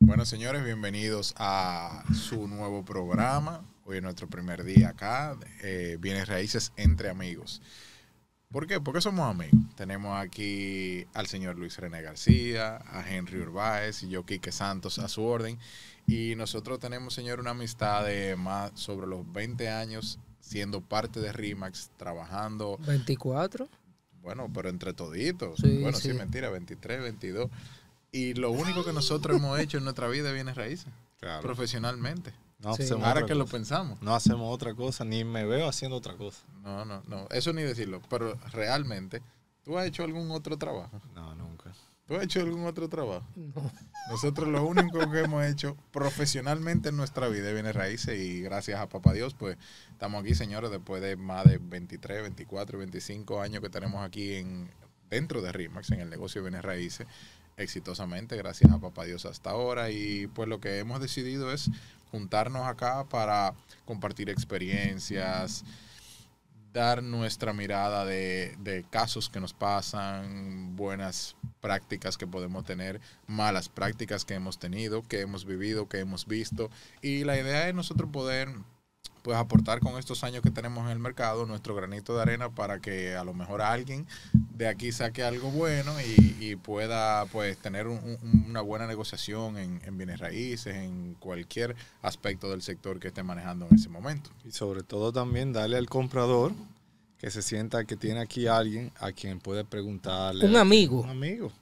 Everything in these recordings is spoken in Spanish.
Bueno, señores, bienvenidos a su nuevo programa. Hoy es nuestro primer día acá, eh, Bienes Raíces entre Amigos. ¿Por qué? Porque somos amigos. Tenemos aquí al señor Luis René García, a Henry Urbáez y yo, Quique Santos, a su orden. Y nosotros tenemos, señor, una amistad de más sobre los 20 años siendo parte de RIMAX, trabajando. ¿24? Bueno, pero entre toditos. bueno, sí. mentira, 23, 22. Y lo único que nosotros hemos hecho en nuestra vida viene raíces, profesionalmente. No Ahora que lo pensamos. No hacemos otra cosa, ni me veo haciendo otra cosa. No, no, no. Eso ni decirlo. Pero realmente, ¿tú has hecho algún otro trabajo? No, nunca. ¿Tú has hecho algún otro trabajo? Nosotros lo único que hemos hecho profesionalmente en nuestra vida Vienes raíces y gracias a papá Dios, pues estamos aquí, señores, después de más de 23, 24, 25 años que tenemos aquí en dentro de RIMAX, en el negocio de bienes raíces, exitosamente, gracias a papá Dios hasta ahora. Y pues lo que hemos decidido es juntarnos acá para compartir experiencias, dar nuestra mirada de, casos que nos pasan, buenas prácticas que podemos tener, malas prácticas que hemos tenido, que hemos vivido, que hemos visto. Y la idea es nosotros poder pues aportar con estos años que tenemos en el mercado nuestro granito de arena para que a lo mejor alguien de aquí saque algo bueno y, pueda pues tener una buena negociación en, bienes raíces, en cualquier aspecto del sector que esté manejando en ese momento. Y sobre todo también darle al comprador que se sienta que tiene aquí alguien a quien puede preguntarle. Un amigo. Un amigo,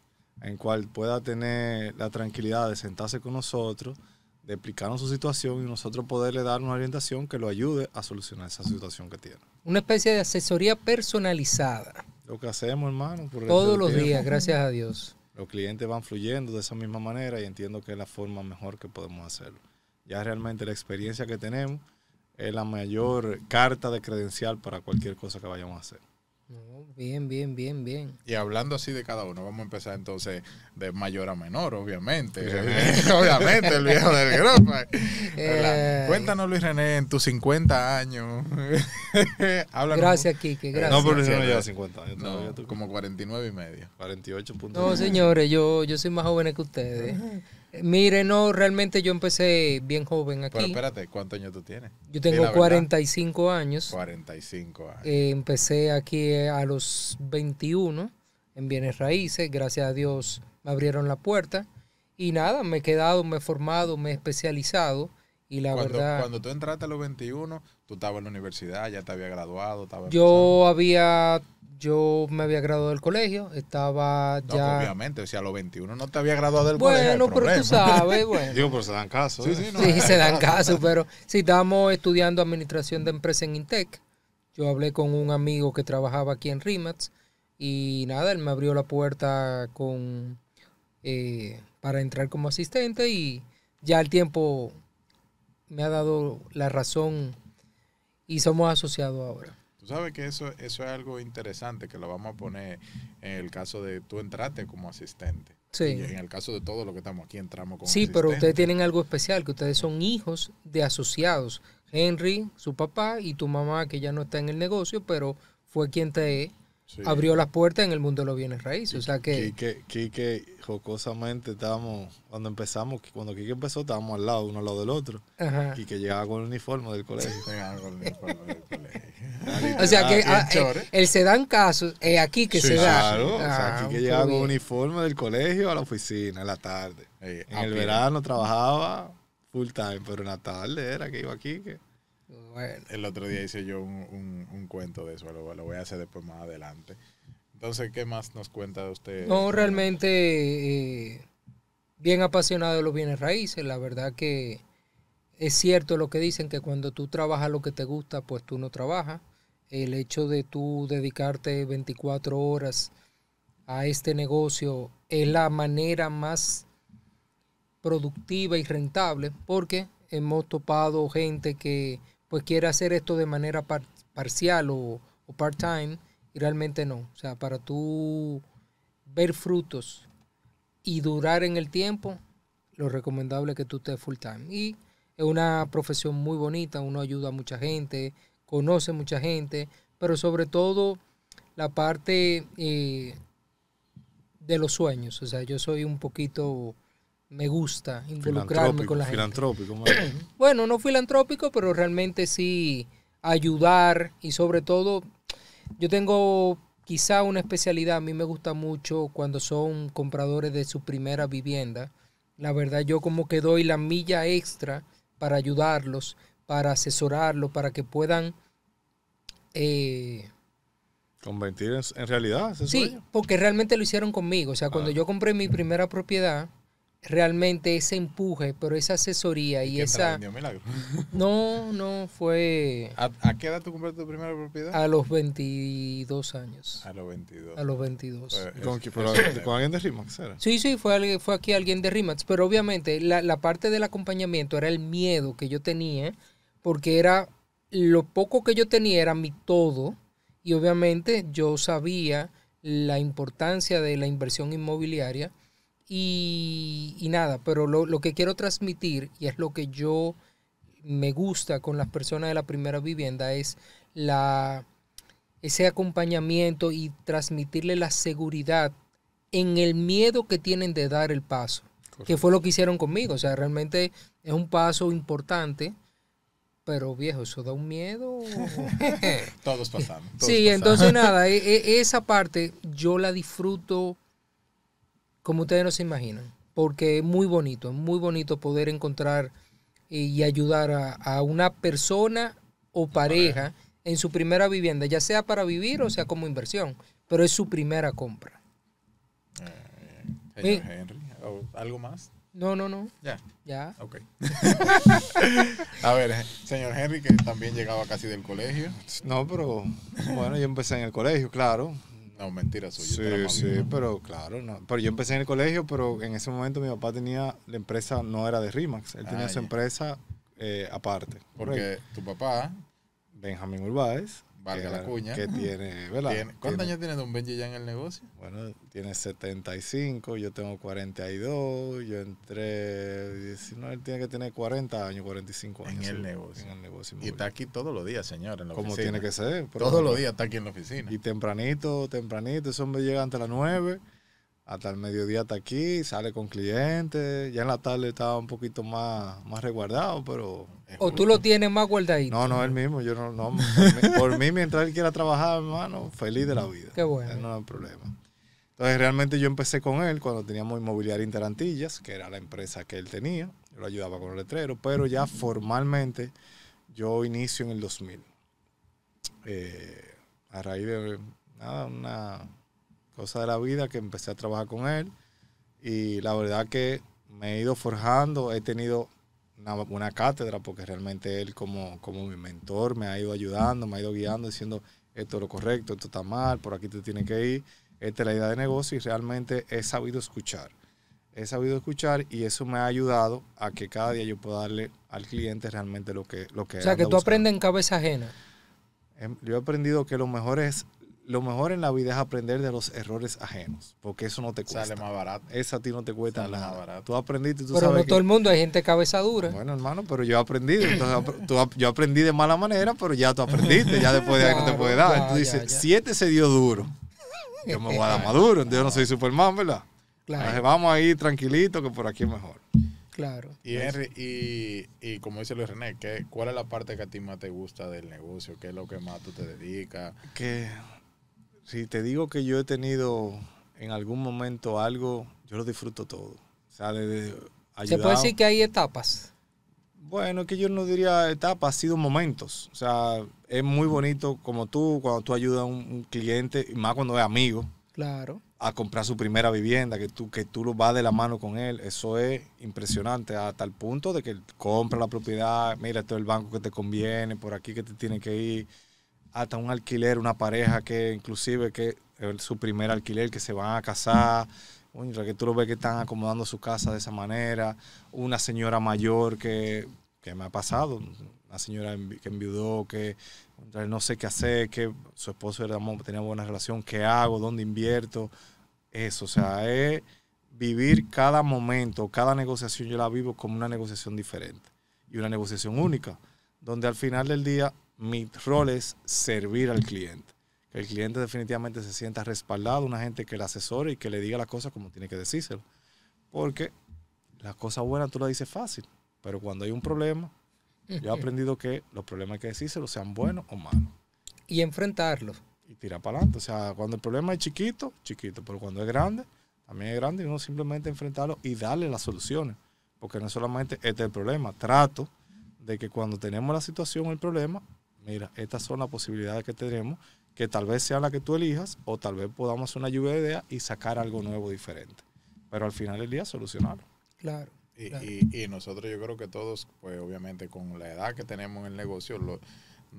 en cual pueda tener la tranquilidad de sentarse con nosotros de explicarnos su situación y nosotros poderle dar una orientación que lo ayude a solucionar esa situación que tiene. Una especie de asesoría personalizada. Lo que hacemos, hermano. Todos los días, gracias a Dios. Los clientes van fluyendo de esa misma manera y entiendo que es la forma mejor que podemos hacerlo. Ya realmente la experiencia que tenemos es la mayor carta de credencial para cualquier cosa que vayamos a hacer bien, bien, bien, bien. Y hablando así de cada uno, vamos a empezar entonces de mayor a menor, obviamente. obviamente, el viejo del grupo. Eh. Cuéntanos, Luis René, en tus 50 años. gracias, Kike, eh, gracias. No, pero Luis René lleva 50 años. No, como 49 y medio. 48 punto No, señores, yo, yo soy más joven que ustedes. Mire, no, realmente yo empecé bien joven aquí. Pero espérate, ¿cuántos años tú tienes? Yo tengo 45 años. 45 años. Eh, empecé aquí eh, a los 21 en bienes raíces, gracias a Dios me abrieron la puerta y nada, me he quedado, me he formado, me he especializado y la verdad... Cuando tú entraste a los 21, tú estabas en la universidad, ya te había graduado, estaba Yo había yo me había graduado del colegio, estaba ya. Pues, obviamente, o sea, a los 21 no te había graduado del colegio. Bueno, pero tú sabes, bueno. Digo, pero se dan caso. ¿eh? Sí, se dan caso, pero sí, estábamos estudiando administración de empresas en Intec, yo hablé con un amigo que trabajaba aquí en RIMAX y nada, él me abrió la puerta con eh, para entrar como asistente y ya el tiempo me ha dado la razón y somos asociados ahora sabe sabes que eso, eso es algo interesante que lo vamos a poner en el caso de tú entraste como asistente. Sí. en el caso de todo lo que estamos aquí entramos como Sí, pero ustedes tienen algo especial, que ustedes son hijos de asociados. Henry, su papá y tu mamá, que ya no está en el negocio, pero fue quien te abrió las puertas en el mundo de los bienes raíces. O sea que. Quique, jocosamente estábamos, cuando empezamos, cuando Quique empezó, estábamos al lado, uno al lado del otro. y Quique llegaba con el uniforme del colegio. o sea que ah, ah, eh, el él se dan casos, aquí que se da. Claro, o sea, ah, que llegaba con uniforme del colegio a la oficina en la tarde. en el verano trabajaba full time, pero en la tarde era que iba que el otro día hice yo un, cuento de eso, lo, voy a hacer después más adelante. Entonces, ¿qué más nos cuenta usted? No, realmente eh, bien apasionado de los bienes raíces. La verdad que es cierto lo que dicen, que cuando tú trabajas lo que te gusta, pues tú no trabajas. El hecho de tú dedicarte 24 horas a este negocio es la manera más productiva y rentable, porque hemos topado gente que pues quiere hacer esto de manera parcial o, part-time, y realmente no. O sea, para tú ver frutos y durar en el tiempo, lo recomendable es que tú estés full-time. Y es una profesión muy bonita, uno ayuda a mucha gente, conoce mucha gente, pero sobre todo la parte eh, de los sueños. O sea, yo soy un poquito me gusta involucrarme con la gente. Filantrópico, bueno, no filantrópico, pero realmente sí ayudar y sobre todo, yo tengo quizá una especialidad, a mí me gusta mucho cuando son compradores de su primera vivienda. La verdad, yo como que doy la milla extra para ayudarlos, para asesorarlos, para que puedan... Eh, Convertir en, realidad. sí, porque realmente lo hicieron conmigo. O sea, cuando ah. yo compré mi primera propiedad, realmente ese empuje, pero esa asesoría y, esa... no, no, fue... ¿A, qué edad tú compraste tu primera propiedad? A los 22 años. A los 22. A los 22. ¿Con, alguien de Rimax? Era? Sí, sí, fue, fue aquí alguien de Rimax, pero obviamente la, la parte del acompañamiento era el miedo que yo tenía, porque era lo poco que yo tenía era mi todo, y obviamente yo sabía la importancia de la inversión inmobiliaria y, nada, pero lo, que quiero transmitir y es lo que yo me gusta con las personas de la primera vivienda es la, ese acompañamiento y transmitirle la seguridad en el miedo que tienen de dar el paso, que fue lo que hicieron conmigo. O sea, realmente es un paso importante pero viejo, eso da un miedo. todos pasamos. sí, entonces nada, e, e, esa parte yo la disfruto como ustedes no se imaginan, porque es muy bonito, es muy bonito poder encontrar eh, y ayudar a, una persona o pareja en su primera vivienda, ya sea para vivir o sea como inversión, pero es su primera compra. Eh, señor Henry, ¿algo más? No, no, no. Ya. Ya. Ok. a ver, señor Henry, que también llegaba casi del colegio. No, pero bueno, yo empecé en el colegio, claro. No, mentira Sí, sí, pero claro, no. Pero yo empecé en el colegio, pero en ese momento mi papá tenía, la empresa no era de Rimax, él tenía ah, su empresa eh, aparte. Porque tu papá... Benjamín Urbáez valga la cuña. Que tiene, ¿Cuántos años tiene Don Benji ya en el negocio? Bueno, tiene 75, yo tengo 42, yo entré 19, él tiene que tener 40 años, 45 años. En el negocio. En el negocio. Y está aquí todos los días, señor, en la Como tiene que ser. Todos los días está aquí en la oficina. Y tempranito, tempranito, eso me llega antes de las 9 hasta el mediodía está aquí, sale con clientes. Ya en la tarde estaba un poquito más, más resguardado, pero. ¿O tú lo tienes más guardadito? No, no, él mismo. Yo no, por, mí, mientras él quiera trabajar, hermano, feliz de la vida. Qué bueno. no hay problema. Entonces, realmente yo empecé con él cuando teníamos Inmobiliaria Interantillas, que era la empresa que él tenía. Yo lo ayudaba con el letrero, pero ya formalmente yo inicio en el 2000. Eh, a raíz de nada, una cosa de la vida que empecé a trabajar con él y la verdad que me he ido forjando, he tenido una, cátedra porque realmente él como, como mi mentor me ha ido ayudando, me ha ido guiando, diciendo esto es lo correcto, esto está mal, por aquí te tiene que ir, esta es la idea de negocio y realmente he sabido escuchar. He sabido escuchar y eso me ha ayudado a que cada día yo pueda darle al cliente realmente lo que lo que O sea, que tú aprendes en cabeza ajena. Em, yo he aprendido que lo mejor es lo mejor en la vida es aprender de los errores ajenos, porque eso no te cuesta. Sale más barato. Eso a ti no te cuesta nada. Tú aprendiste tú pero Pero no todo el mundo, hay gente cabeza dura. Bueno, hermano, pero yo aprendí. Entonces, yo aprendí de mala manera, pero ya tú aprendiste, ya después de ahí no te puede dar. Entonces, tú dices, siete se dio duro. Yo me voy a dar más duro, entonces yo no soy Superman, ¿verdad? Claro. Entonces, vamos ahí tranquilito, que por aquí es mejor. Claro. Y, y, como dice Luis René, ¿qué, ¿cuál es la parte que a ti más te gusta del negocio? ¿Qué es lo que más tú te dedicas? Que si te digo que yo he tenido en algún momento algo, yo lo disfruto todo. O sea, ¿Se puede decir que hay etapas? Bueno, que yo no diría etapas, ha sido momentos. O sea, es muy bonito como tú, cuando tú ayudas a un, cliente, y más cuando es amigo, claro. a comprar su primera vivienda, que tú, que tú lo vas de la mano con él. Eso es impresionante, hasta el punto de que compra la propiedad, mira, todo el banco que te conviene, por aquí que te tiene que ir hasta un alquiler, una pareja que inclusive que es su primer alquiler, que se van a casar, que tú lo ves que están acomodando su casa de esa manera, una señora mayor que, me ha pasado, una señora que enviudó, que no sé qué hacer, que su esposo era, tenía buena relación, qué hago, dónde invierto, eso, o sea, es vivir cada momento, cada negociación yo la vivo como una negociación diferente y una negociación única, donde al final del día mi rol es servir al cliente. Que el cliente definitivamente se sienta respaldado, una gente que le asesore y que le diga las cosas como tiene que decírselo. Porque las cosas buenas tú las dices fácil, pero cuando hay un problema, yo he aprendido que los problemas hay que decírselo sean buenos o malos. Y enfrentarlos. Y tirar para adelante. O sea, cuando el problema es chiquito, chiquito, pero cuando es grande, también es grande y uno simplemente enfrentarlo y darle las soluciones. Porque no solamente este es el problema, trato de que cuando tenemos la situación, el problema, mira, estas son las posibilidades que tenemos, que tal vez sean las que tú elijas o tal vez podamos hacer una lluvia de ideas y sacar algo nuevo, diferente. Pero al final el día, solucionarlo. Claro. Y, y, nosotros yo creo que todos, pues obviamente con la edad que tenemos en el negocio, no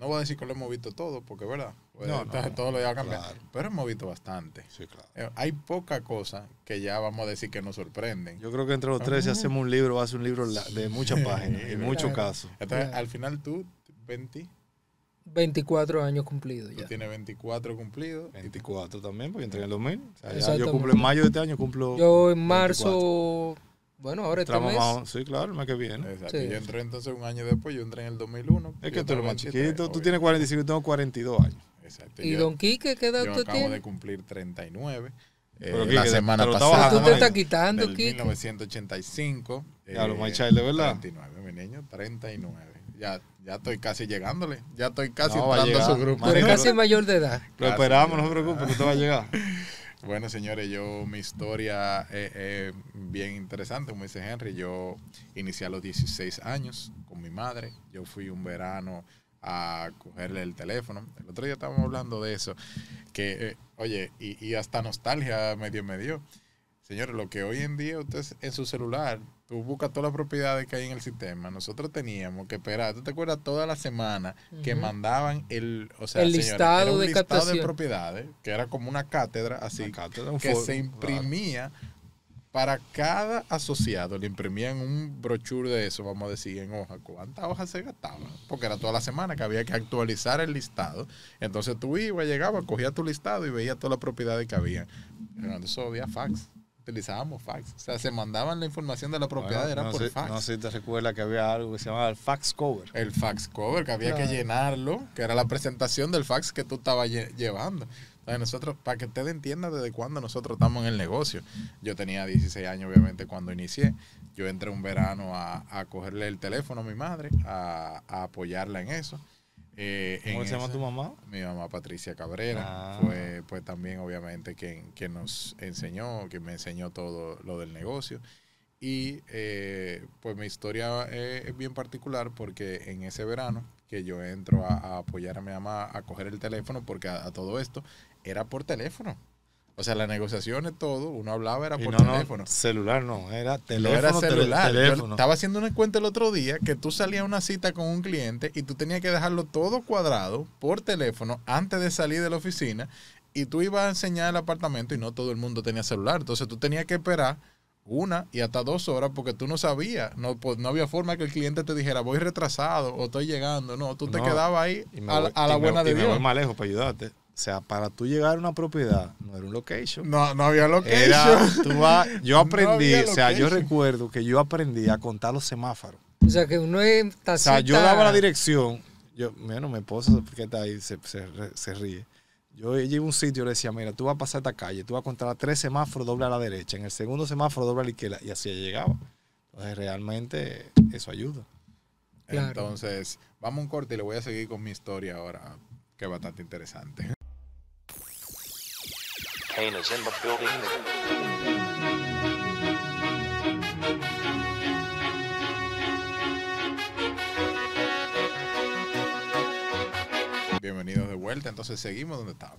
voy a decir que lo hemos visto todo, porque es verdad, no, pues, todo lo a cambiar. pero hemos visto bastante. Sí, claro. Eh, hay poca cosa que ya vamos a decir que nos sorprenden. Yo creo que entre los tres, si ah. hacemos un libro, va a ser un libro de muchas páginas, en muchos casos. Entonces, al final tú, 20, 24 años cumplidos ya. Tiene 24 cumplidos. 24 también, porque entré en el 2000. O sea, yo cumplo en mayo de este año, cumplo. Yo en marzo. Bueno, ahora este mes. sí, claro, el mes que viene. Exacto. Sí. Yo entré entonces un año después, yo entré en el 2001. Es que tú eres más chiquito. Tú tienes 45, yo tengo 42 años. Exacto. ¿Y Don Quique qué edad tú tienes? acabo de cumplir 39. Eh, la semana te, te pasada. Tú te estás quitando, Quique. 1985. Ya eh, lo más de ¿verdad? 39, mi niño, 39 ya, ya estoy casi llegándole. Ya estoy casi no, a, su grupo. Pero casi mayor de edad. Lo esperamos, no se preocupe, que usted va a llegar. Bueno, señores, yo, mi historia es eh, eh, bien interesante, como dice Henry. Yo inicié a los 16 años con mi madre. Yo fui un verano a cogerle el teléfono. El otro día estábamos hablando de eso, que, eh, oye, y, hasta nostalgia medio me dio. Me dio Señores, lo que hoy en día usted en su celular, tú buscas todas las propiedades que hay en el sistema. Nosotros teníamos que esperar, ¿tú te acuerdas? Toda la semana que mandaban el, o sea, listado, de, propiedades, que era como una cátedra así, que se imprimía para cada asociado. Le imprimían un brochure de eso, vamos a decir, en hoja. ¿Cuántas hojas se gastaban? Porque era toda la semana que había que actualizar el listado. Entonces tú ibas, llegabas, cogías tu listado y veías todas las propiedades que había. Pero eso había fax utilizábamos fax. O sea, se mandaban la información de la propiedad, era por fax. No sé si te recuerda que había algo que se llamaba el fax cover. El fax cover, que había que llenarlo, que era la presentación del fax que tú estabas llevando. Entonces nosotros, para que usted entienda desde cuándo nosotros estamos en el negocio. Yo tenía 16 años, obviamente, cuando inicié. Yo entré un verano a, cogerle el teléfono a mi madre, a apoyarla en eso. Eh, ¿Cómo se llama tu mamá? Mi mamá Patricia Cabrera ah. fue pues también obviamente quien, nos enseñó, quien me enseñó todo lo del negocio. Y eh, pues mi historia eh, es bien particular porque en ese verano que yo entro a, apoyar a mi mamá a coger el teléfono, porque a todo esto era por teléfono. O sea, las negociaciones, todo, uno hablaba, era por teléfono. No, celular no, era teléfono. celular. estaba haciendo una cuenta el otro día que tú salías a una cita con un cliente y tú tenías que dejarlo todo cuadrado por teléfono antes de salir de la oficina y tú ibas a enseñar el apartamento y no todo el mundo tenía celular. Entonces tú tenías que esperar una y hasta dos horas porque tú no sabías, no, no había forma que el cliente te dijera voy retrasado o estoy llegando, no, tú te quedabas ahí a, la buena de de y Dios. Me más lejos para ayudarte. O sea, para tú llegar a una propiedad, no era un location. No, no había location. yo aprendí, o sea, yo recuerdo que yo aprendí a contar los semáforos. O sea, que uno está, O sea, yo daba la dirección. Yo, bueno, mi esposa, porque está ahí, se, ríe. Yo llegué a un sitio y le decía, mira, tú vas a pasar esta calle, tú vas a contar a tres semáforos, doble a la derecha, en el segundo semáforo, doble a la izquierda, y así llegaba. Entonces, realmente, eso ayuda. Entonces, vamos a un corte y le voy a seguir con mi historia ahora, que es bastante interesante. Bienvenidos de vuelta, entonces seguimos donde estábamos.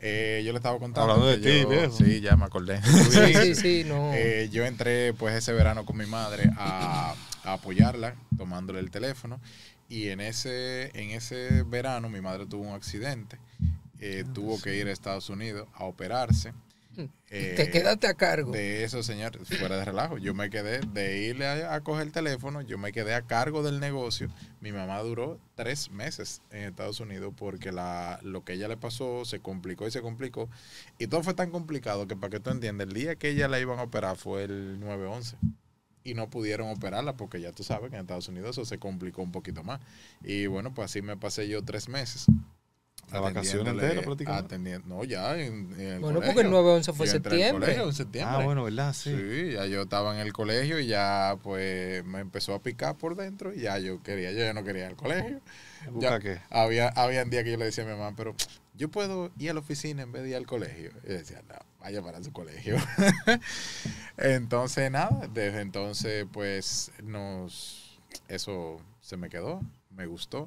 Eh, yo le estaba contando. Hablando de ti, Sí, ya me acordé. Sí, sí, no. Eh, yo entré pues ese verano con mi madre a, apoyarla, tomándole el teléfono y en ese, en ese verano mi madre tuvo un accidente eh, ah, tuvo que ir a Estados Unidos a operarse. Mm. te eh, quedaste a cargo. De eso, señor, fuera de relajo. Yo me quedé de irle a, coger el teléfono, yo me quedé a cargo del negocio. Mi mamá duró tres meses en Estados Unidos porque la, lo que ella le pasó se complicó y se complicó. Y todo fue tan complicado que, para que tú entiendas, el día que ella la iban a operar fue el 9-11. Y no pudieron operarla porque ya tú sabes que en Estados Unidos eso se complicó un poquito más. Y bueno, pues así me pasé yo tres meses. La vacación entera la práctica? no, ya en, Bueno, porque el 9-11 fue septiembre. Ah, bueno, ¿verdad? Sí. Sí, ya yo estaba en el colegio y ya pues me empezó a picar por dentro y ya yo quería, yo ya no quería ir al colegio. Ya, qué? Había, un día que yo le decía a mi mamá, pero yo puedo ir a la oficina en vez de ir al colegio. Y decía, no, vaya para su colegio. entonces, nada, desde entonces pues nos, eso se me quedó, me gustó.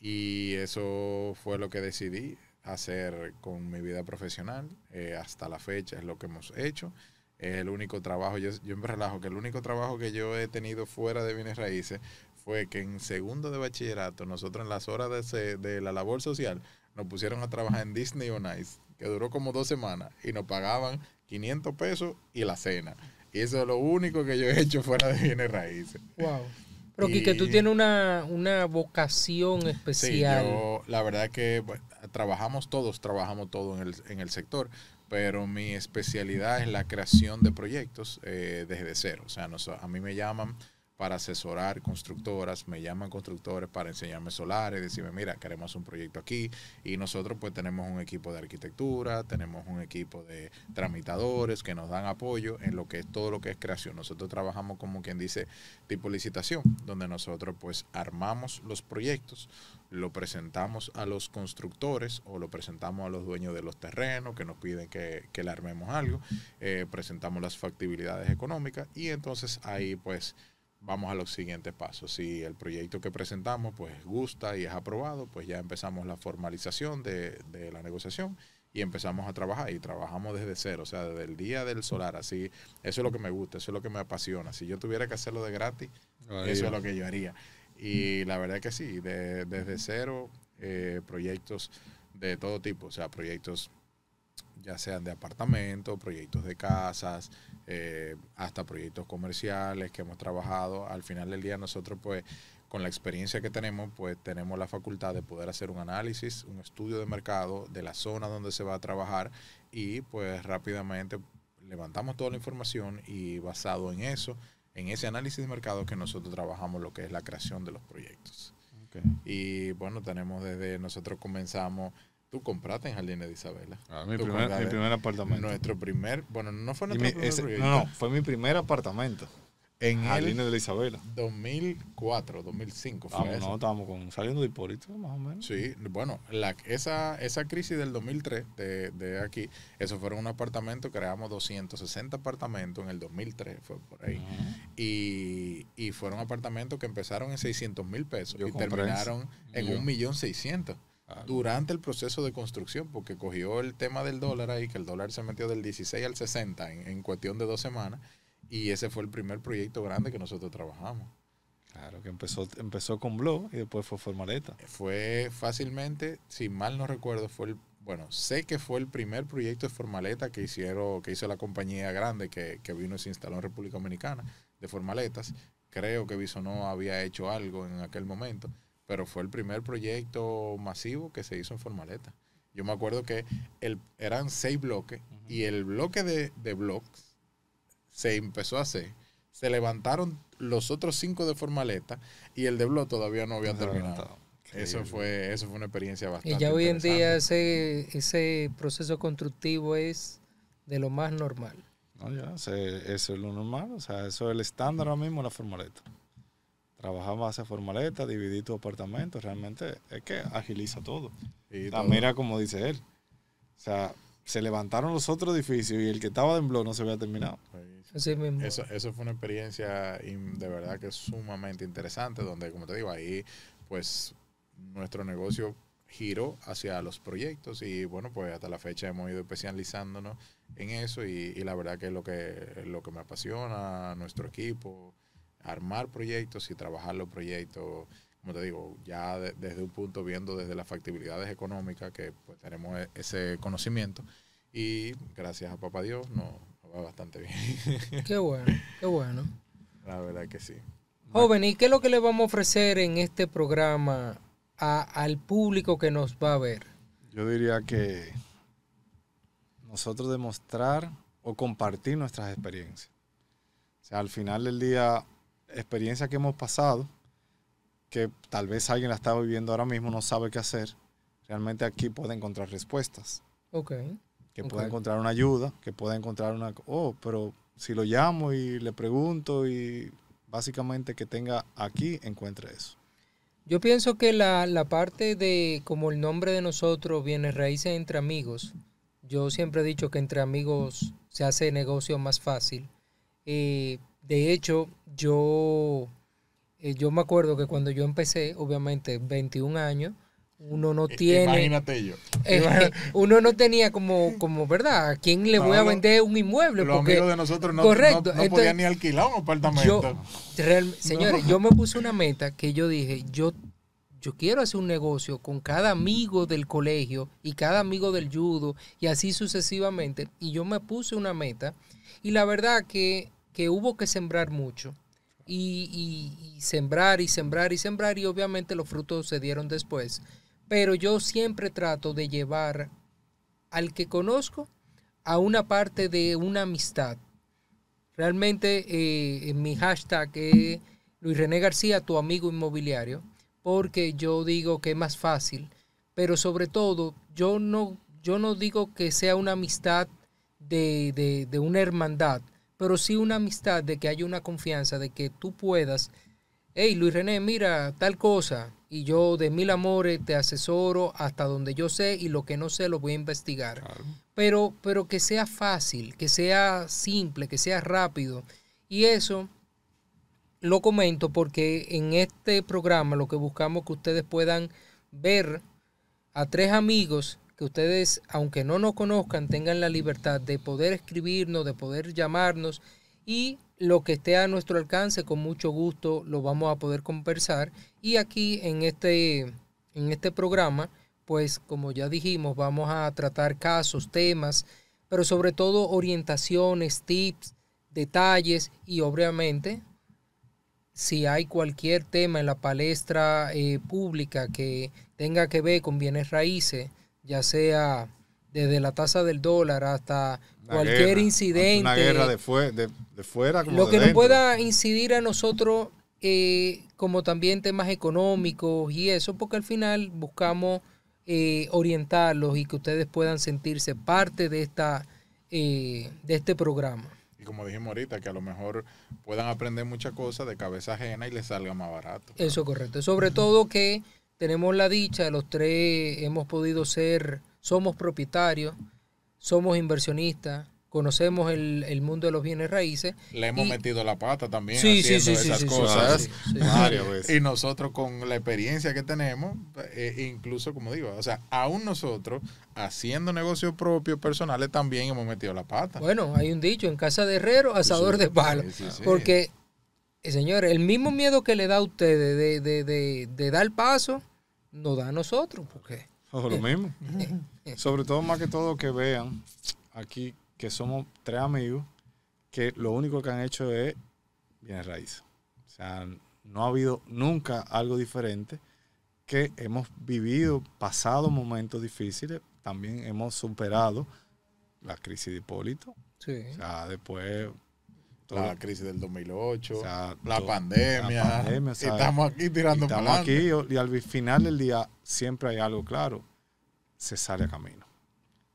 Y eso fue lo que decidí hacer con mi vida profesional. Eh, hasta la fecha es lo que hemos hecho. Eh, el único trabajo, yo, me relajo que el único trabajo que yo he tenido fuera de bienes raíces fue que en segundo de bachillerato, nosotros en las horas de, la labor social, nos pusieron a trabajar en Disney on Ice, que duró como dos semanas y nos pagaban 500 pesos y la cena. Y eso es lo único que yo he hecho fuera de bienes raíces. Wow. Pero que tú tienes una, vocación especial. Sí, yo, la verdad que trabajamos todos, trabajamos todos en el, en el sector, pero mi especialidad es la creación de proyectos eh, desde cero. O sea, a mí me llaman para asesorar constructoras, me llaman constructores para enseñarme solares, decirme, mira, queremos un proyecto aquí y nosotros pues tenemos un equipo de arquitectura, tenemos un equipo de tramitadores que nos dan apoyo en lo que es todo lo que es creación. Nosotros trabajamos como quien dice tipo licitación, donde nosotros pues armamos los proyectos, lo presentamos a los constructores o lo presentamos a los dueños de los terrenos que nos piden que, le armemos algo, eh, presentamos las factibilidades económicas y entonces ahí pues vamos a los siguientes pasos. Si el proyecto que presentamos pues gusta y es aprobado, pues ya empezamos la formalización de, de la negociación y empezamos a trabajar y trabajamos desde cero, o sea, desde el día del solar, así, eso es lo que me gusta, eso es lo que me apasiona. Si yo tuviera que hacerlo de gratis, eso es lo que yo haría. Y la verdad que sí, de, desde cero, eh, proyectos de todo tipo, o sea, proyectos ya sean de apartamentos, proyectos de casas, eh, hasta proyectos comerciales que hemos trabajado. Al final del día nosotros pues con la experiencia que tenemos pues tenemos la facultad de poder hacer un análisis, un estudio de mercado de la zona donde se va a trabajar y pues rápidamente levantamos toda la información y basado en eso, en ese análisis de mercado que nosotros trabajamos lo que es la creación de los proyectos. Y bueno, tenemos desde nosotros comenzamos tú compraste en Jardines de Isabela. Ah, mi, primer, apartamento. Nuestro primer, bueno, no fue nuestro primer No, fue mi primer apartamento. En Jardines de Isabela. 2004, 2005 fue ah, No, estábamos con, saliendo de Hipólito, más o menos. Sí, bueno, esa, esa crisis del 2003 de, aquí, eso fueron un apartamento, creamos 260 apartamentos en el 2003, fue por ahí. y, fueron apartamentos que empezaron en 600 mil pesos y terminaron en un millón durante el proceso de construcción, porque cogió el tema del dólar ahí, que el dólar se metió del 16 al 60 en, cuestión de dos semanas, y ese fue el primer proyecto grande que nosotros trabajamos. Claro, que empezó, empezó con Blow y después fue Formaleta. Eh, fue fácilmente, si mal no recuerdo, fue bueno, sé que fue el primer proyecto de Formaleta que hicieron, que hizo la compañía grande que, que vino y se instaló en República Dominicana de Formaletas. Creo que Bisonó había hecho algo en aquel momento pero fue el primer proyecto masivo que se hizo en Formaleta. Yo me acuerdo que el, eran seis bloques y el bloque de, de blocks se empezó a hacer. Se levantaron los otros cinco de Formaleta y el de blog todavía no había terminado. Eso fue, eso fue una experiencia bastante. Y ya hoy en día ese, ese proceso constructivo es de lo más normal. No, ya, eso es lo normal, o sea, eso es el estándar ahora mismo, la formaleta trabajar base formaleta, dividir tu apartamento, realmente es que agiliza todo. Y La ah, mira como dice él. O sea, se levantaron los otros edificios y el que estaba de emblón no se había terminado. Eso, fue una experiencia de verdad que es sumamente interesante, donde, como te digo, ahí pues nuestro negocio giró hacia los proyectos y bueno, pues hasta la fecha hemos ido especializándonos en eso y, y la verdad que es lo que, lo que me apasiona, nuestro equipo, armar proyectos y trabajar los proyectos, como te digo, ya desde un punto viendo desde las factibilidades económicas, que pues tenemos e, ese conocimiento, y gracias a papá Dios nos va bastante bien. Qué bueno, qué bueno. La verdad que sí. Joven, ¿y qué es lo que le vamos a ofrecer en este programa al público que nos va a ver? Yo diría que nosotros demostrar o compartir nuestras experiencias. O sea, al final del día, experiencia que hemos pasado, que tal vez alguien la está viviendo ahora mismo, no sabe qué hacer, realmente aquí puede encontrar respuestas. Ok. Que pueda puede encontrar una ayuda, que puede encontrar una... Oh, pero si lo llamo y le pregunto y básicamente que tenga aquí, encuentre eso. Yo pienso que la, parte de, como el nombre de nosotros viene raíces entre amigos, yo siempre he dicho que entre amigos se hace negocio más fácil. Y, eh, de hecho, yo, eh, yo me acuerdo que cuando yo empecé, obviamente, 21 años, uno no e-, tiene. Imagínate yo. Eh, uno no tenía como, como ¿verdad? ¿A quién le voy a vender un inmueble? Los amigos de nosotros no, no, podían ni alquilar un apartamento. señores, yo me puse una meta que yo dije, yo, yo quiero hacer un negocio con cada amigo del colegio y cada amigo del judo y así sucesivamente. Y yo me puse una meta. Y la verdad que que hubo que sembrar mucho. Y, sembrar y sembrar y sembrar y obviamente los frutos se dieron después. Pero yo siempre trato de llevar al que conozco a una parte de una amistad. Realmente eh, mi hashtag es eh, Luis René García, tu amigo inmobiliario, porque yo digo que es más fácil, pero sobre todo yo no, yo no digo que sea una amistad de, de una hermandad, pero sí una amistad de que haya una confianza, de que tú puedas, hey Luis René, mira tal cosa, y yo de mil amores te asesoro hasta donde yo sé y lo que no sé lo voy a investigar. Pero, pero que sea fácil, que sea simple, que sea rápido. Y eso lo comento porque en este programa lo que buscamos que ustedes puedan ver a tres amigos que ustedes, aunque no nos conozcan, tengan la libertad de poder escribirnos, de poder llamarnos y lo que esté a nuestro alcance, con mucho gusto lo vamos a poder conversar. Y aquí en este, en este programa, pues como ya dijimos, vamos a tratar casos, temas, pero sobre todo orientaciones, tips, detalles y obviamente si hay cualquier tema en la palestra eh, pública que tenga que ver con bienes raíces, ya sea desde la tasa del dólar hasta cualquier incidente. Una guerra de, fuera. lo que nos pueda incidir a nosotros, eh, como también temas económicos y eso, porque al final buscamos eh, orientarlos y que ustedes puedan sentirse parte de, esta, eh, de este programa. Y como dijimos ahorita, que a lo mejor puedan aprender muchas cosas de cabeza ajena y les salga más barato. Eso correcto. Sobre todo que tenemos la dicha, los tres hemos podido ser, somos propietarios, somos inversionistas, conocemos el, el mundo de los bienes raíces. Le hemos metido la pata también sí, haciendo sí, esas cosas Y nosotros con la experiencia que tenemos, eh, incluso como digo, o sea, aún nosotros haciendo negocios propios, personales, también hemos metido la pata. Bueno, hay un dicho, en casa de herrero, asador de palo. Porque eh, señores, el mismo miedo que le da a ustedes de, dar paso, nos da a nosotros. Porque... lo eh, mismo. Eh, Sobre todo, más que todo, que vean aquí que somos tres amigos que lo único que han hecho es bien raíz. O sea, no ha habido nunca algo diferente que hemos vivido, pasado momentos difíciles, también hemos superado la crisis de Hipólito. Sí. O sea, después la crisis del 2008, la, pandemia, estamos aquí tirando Estamos aquí y al final del día siempre hay algo claro. Se sale a camino.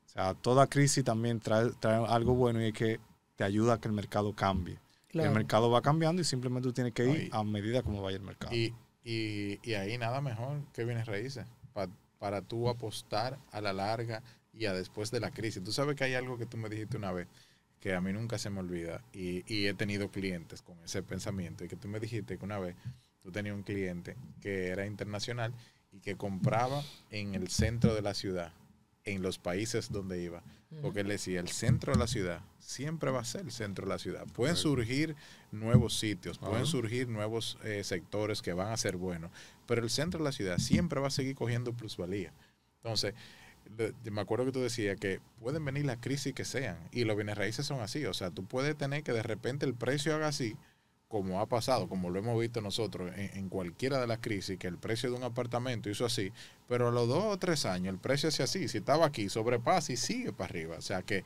O sea, toda crisis también trae, algo bueno y es que te ayuda a que el mercado cambie. El mercado va cambiando y simplemente tú tienes que ir a medida como vaya el mercado. Y, ahí nada mejor que bienes raíces para tú apostar a la larga y a después de la crisis. Tú sabes que hay algo que tú me dijiste una vez que a mí nunca se me olvida y, he tenido clientes con ese pensamiento y que tú me dijiste que una vez tú tenías un cliente que era internacional y que compraba en el centro de la ciudad, en los países donde iba, porque él decía, el centro de la ciudad siempre va a ser el centro de la ciudad. Pueden surgir nuevos sitios, pueden ah. surgir nuevos eh, sectores que van a ser buenos, pero el centro de la ciudad siempre va a seguir cogiendo plusvalía. Entonces, me acuerdo que tú decías que pueden venir las crisis que sean y los bienes raíces son así. O sea, tú puedes tener que de repente el precio haga así, como ha pasado, como lo hemos visto nosotros en, cualquiera de las crisis, que el precio de un apartamento hizo así, pero a los dos o tres años el precio hace así. Si estaba aquí, sobrepasa y sigue para arriba. O sea, que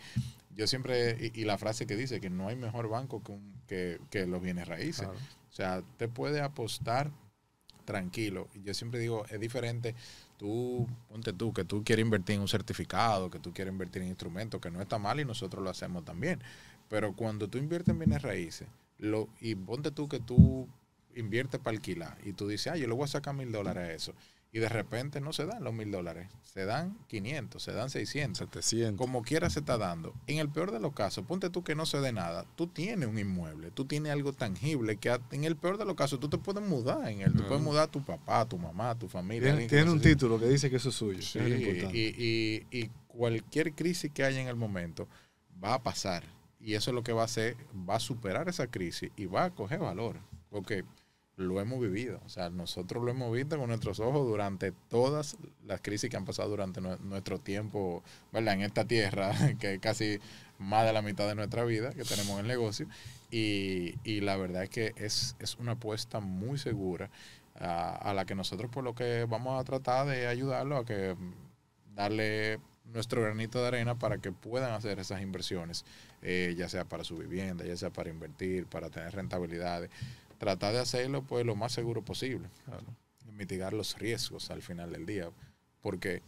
yo siempre, y, la frase que dice que no hay mejor banco que, que, los bienes raíces. O sea, te puede apostar tranquilo. y Yo siempre digo, es diferente tú, ponte tú, que tú quieres invertir en un certificado, que tú quieres invertir en instrumentos, que no está mal y nosotros lo hacemos también. Pero cuando tú inviertes en bienes raíces, lo, y ponte tú que tú inviertes para alquilar y tú dices, ah, yo le voy a sacar mil dólares a eso. Y de repente no se dan los mil dólares, se dan 500, se dan 600. 700. Como quiera se está dando. En el peor de los casos, ponte tú que no se dé nada, tú tienes un inmueble, tú tienes algo tangible que en el peor de los casos tú te puedes mudar en él. Tú puedes mudar a tu papá, tu mamá, tu familia. Tiene, un título que dice que eso es suyo. Y, cualquier crisis que haya en el momento va a pasar. Y eso es lo que va a hacer, va a superar esa crisis y va a coger valor. Porque lo hemos vivido. O sea, nosotros lo hemos visto con nuestros ojos durante todas las crisis que han pasado durante nuestro tiempo, ¿verdad? En esta tierra, que es casi más de la mitad de nuestra vida que tenemos en el negocio. Y, la verdad es que es, una apuesta muy segura a, la que nosotros por lo que vamos a tratar de ayudarlo a que mm, darle nuestro granito de arena para que puedan hacer esas inversiones, eh, ya sea para su vivienda, ya sea para invertir, para tener rentabilidades tratar de hacerlo pues lo más seguro posible. Mitigar los riesgos al final del día. Porque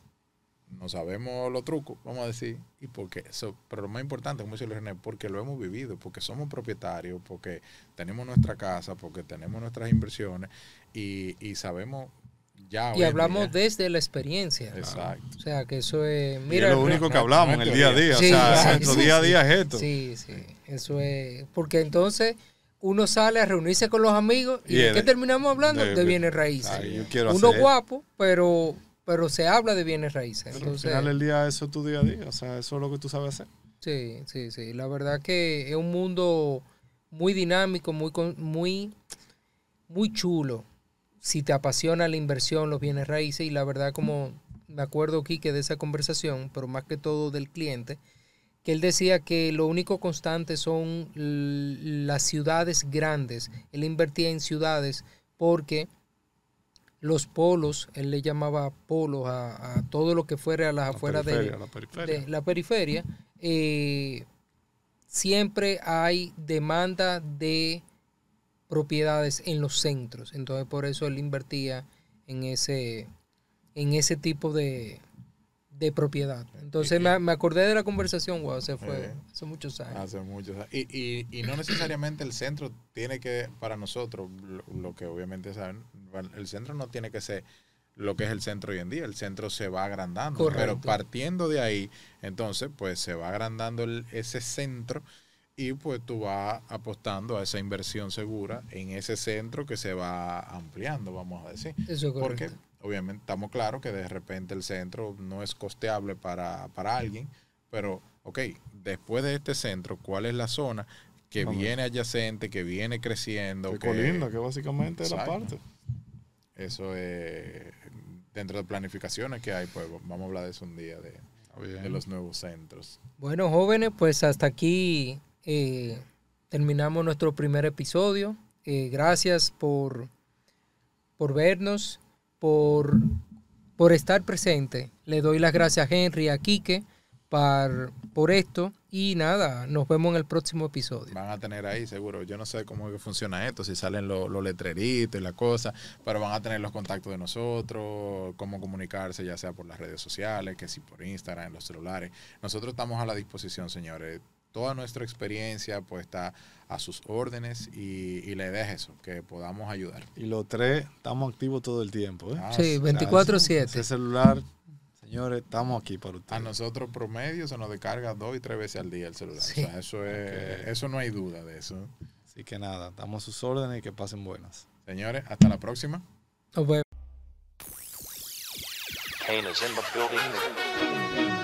no sabemos los trucos, vamos a decir, y porque eso, pero lo más importante, como dice el René, porque lo hemos vivido, porque somos propietarios, porque tenemos nuestra casa, porque tenemos nuestras inversiones y, y sabemos ya. Y hablamos desde la experiencia. Exacto. O sea, que eso es. Mira, lo único que hablamos en el día a día. o sea, nuestro día a día es esto. Sí, sí. Eso es. Porque entonces uno sale a reunirse con los amigos y, ¿de qué terminamos hablando? De, bienes raíces. uno guapo, pero, pero se habla de bienes raíces. al final día eso es tu día a día, o sea, eso es lo que tú sabes hacer. Sí, sí, sí. La verdad que es un mundo muy dinámico, muy, muy, muy chulo. Si te apasiona la inversión, los bienes raíces, y la verdad como me acuerdo, aquí que de esa conversación, pero más que todo del cliente, que él decía que lo único constante son las ciudades grandes. Él invertía en ciudades porque los polos, él le llamaba polos a, todo lo que fuera a las la afueras de la periferia, eh, siempre hay demanda de propiedades en los centros. Entonces por eso él invertía en ese, en ese tipo de, de propiedad. Entonces me, acordé de la conversación, wow, se fue eh, hace muchos años. Hace muchos años. Y, y, y, no necesariamente el centro tiene que, para nosotros, lo, que obviamente saben, el centro no tiene que ser lo que es el centro hoy en día, el centro se va agrandando, pero partiendo de ahí, entonces pues se va agrandando ese centro y pues tú vas apostando a esa inversión segura en ese centro que se va ampliando, vamos a decir. Eso es correcto obviamente estamos claros que de repente el centro no es costeable para, alguien, pero, ok, después de este centro, ¿cuál es la zona que viene adyacente, que viene creciendo? Que, que que básicamente es la parte. Eso es dentro de planificaciones que hay, pues vamos a hablar de eso un día, de, los nuevos centros. Bueno, jóvenes, pues hasta aquí eh, terminamos nuestro primer episodio. Eh, gracias por, por vernos por, por estar presente. Le doy las gracias a Henry, a Quique, por esto. Y nada, nos vemos en el próximo episodio. Van a tener ahí, seguro. Yo no sé cómo funciona esto, si salen los letreritos y la cosa, pero van a tener los contactos de nosotros, cómo comunicarse, ya sea por las redes sociales, que si por Instagram, en los celulares. Nosotros estamos a la disposición, señores. Toda nuestra experiencia, pues está a sus órdenes y, le la eso, que podamos ayudar. Y los tres estamos activos todo el tiempo. ¿eh? Ah, sí, 24/7. Ese celular, señores, estamos aquí para ustedes. A nosotros promedio se nos descarga dos y tres veces al día el celular. O sea, eso, eso no hay duda de eso. Así que nada, estamos sus órdenes y que pasen buenas. Señores, hasta la próxima. Nos vemos.